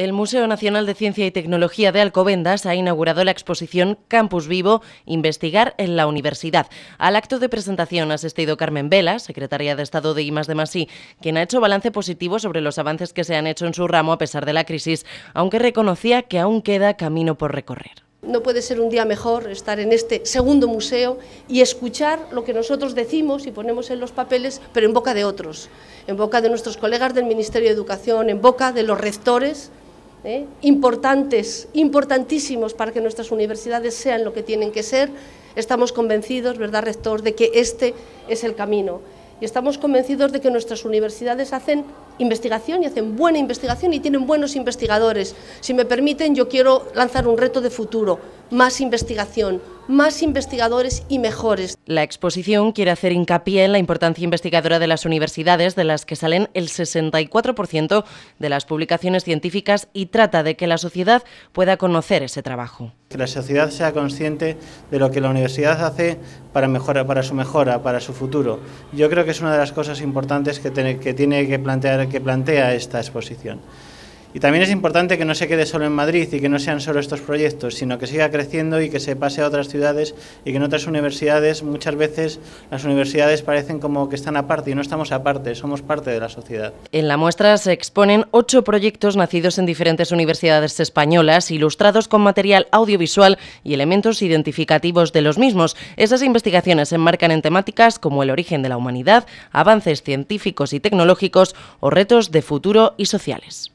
El Museo Nacional de Ciencia y Tecnología de Alcobendas ha inaugurado la exposición Campus Vivo, Investigar en la Universidad. Al acto de presentación ha asistido Carmen Vela, secretaria de Estado de IMAS de Masí, quien ha hecho balance positivo sobre los avances que se han hecho en su ramo a pesar de la crisis, aunque reconocía que aún queda camino por recorrer. No puede ser un día mejor estar en este segundo museo y escuchar lo que nosotros decimos y ponemos en los papeles, pero en boca de otros, en boca de nuestros colegas del Ministerio de Educación, en boca de los rectores ¿eh? importantes, importantísimos para que nuestras universidades sean lo que tienen que ser. Estamos convencidos, ¿verdad, rector?, de que este es el camino. Y estamos convencidos de que nuestras universidades hacen investigación y hacen buena investigación y tienen buenos investigadores. Si me permiten, yo quiero lanzar un reto de futuro, más investigación, más investigadores y mejores. La exposición quiere hacer hincapié en la importancia investigadora de las universidades, de las que salen el 64% de las publicaciones científicas, y trata de que la sociedad pueda conocer ese trabajo. Que la sociedad sea consciente de lo que la universidad hace para, su mejora, para su futuro. Yo creo que es una de las cosas importantes que que, tiene que, plantear, que plantea esta exposición. Y también es importante que no se quede solo en Madrid y que no sean solo estos proyectos, sino que siga creciendo y que se pase a otras ciudades y que en otras universidades muchas veces las universidades parecen como que están aparte y no estamos aparte, somos parte de la sociedad. En la muestra se exponen ocho proyectos nacidos en diferentes universidades españolas, ilustrados con material audiovisual y elementos identificativos de los mismos. Esas investigaciones se enmarcan en temáticas como el origen de la humanidad, avances científicos y tecnológicos o retos de futuro y sociales.